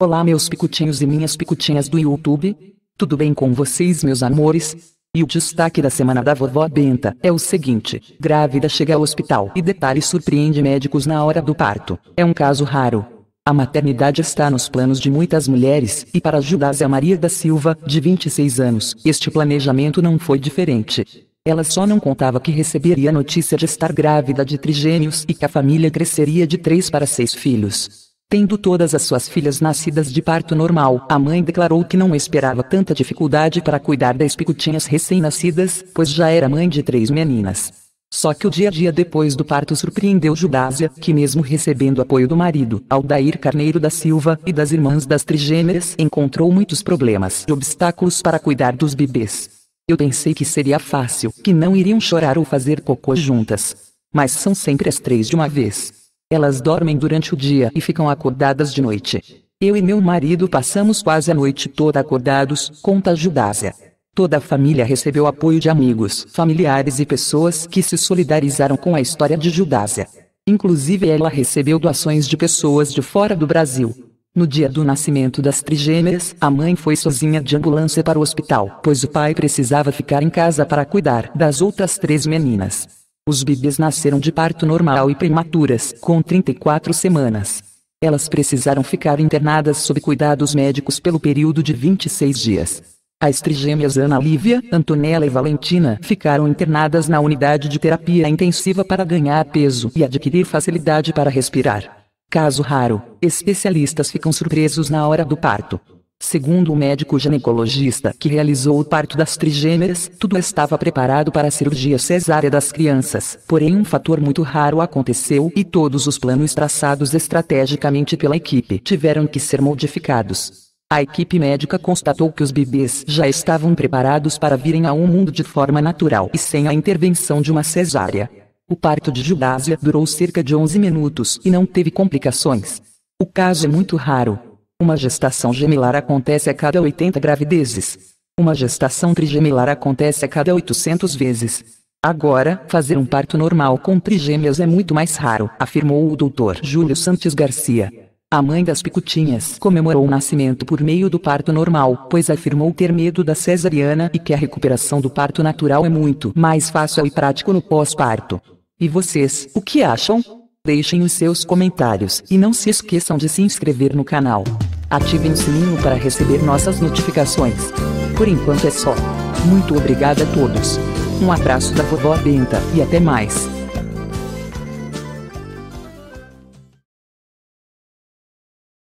Olá meus picutinhos e minhas picutinhas do YouTube. Tudo bem com vocês meus amores? E o destaque da semana da vovó Benta é o seguinte: grávida chega ao hospital e detalhe surpreende médicos na hora do parto. É um caso raro. A maternidade está nos planos de muitas mulheres, e para ajudar Zé Maria da Silva, de 26 anos, este planejamento não foi diferente. Ela só não contava que receberia notícia de estar grávida de trigêmeos e que a família cresceria de três para seis filhos. Tendo todas as suas filhas nascidas de parto normal, a mãe declarou que não esperava tanta dificuldade para cuidar das picutinhas recém-nascidas, pois já era mãe de três meninas. Só que o dia a dia depois do parto surpreendeu Judásia, que mesmo recebendo apoio do marido, Aldair Carneiro da Silva, e das irmãs das trigêmeas, encontrou muitos problemas e obstáculos para cuidar dos bebês. Eu pensei que seria fácil, que não iriam chorar ou fazer cocô juntas. Mas são sempre as três de uma vez. Elas dormem durante o dia e ficam acordadas de noite. Eu e meu marido passamos quase a noite toda acordados, conta Judásia. Toda a família recebeu apoio de amigos, familiares e pessoas que se solidarizaram com a história de Judásia. Inclusive ela recebeu doações de pessoas de fora do Brasil. No dia do nascimento das trigêmeas, a mãe foi sozinha de ambulância para o hospital, pois o pai precisava ficar em casa para cuidar das outras três meninas. Os bebês nasceram de parto normal e prematuras, com 34 semanas. Elas precisaram ficar internadas sob cuidados médicos pelo período de 26 dias. As trigêmeas Ana Lívia, Antonella e Valentina ficaram internadas na unidade de terapia intensiva para ganhar peso e adquirir facilidade para respirar. Caso raro, especialistas ficam surpresos na hora do parto. Segundo o médico ginecologista que realizou o parto das trigêmeas, tudo estava preparado para a cirurgia cesárea das crianças, porém um fator muito raro aconteceu e todos os planos traçados estrategicamente pela equipe tiveram que ser modificados. A equipe médica constatou que os bebês já estavam preparados para virem ao mundo de forma natural e sem a intervenção de uma cesárea. O parto de Judásia durou cerca de 11 minutos e não teve complicações. O caso é muito raro, uma gestação gemelar acontece a cada 80 gravidezes. Uma gestação trigemelar acontece a cada 800 vezes. Agora, fazer um parto normal com trigêmeas é muito mais raro, afirmou o Dr. Júlio Santos Garcia. A mãe das picutinhas comemorou o nascimento por meio do parto normal, pois afirmou ter medo da cesariana e que a recuperação do parto natural é muito mais fácil e prático no pós-parto. E vocês, o que acham? Deixem os seus comentários e não se esqueçam de se inscrever no canal. Ativem o sininho para receber nossas notificações. Por enquanto é só. Muito obrigada a todos. Um abraço da vovó Benta e até mais.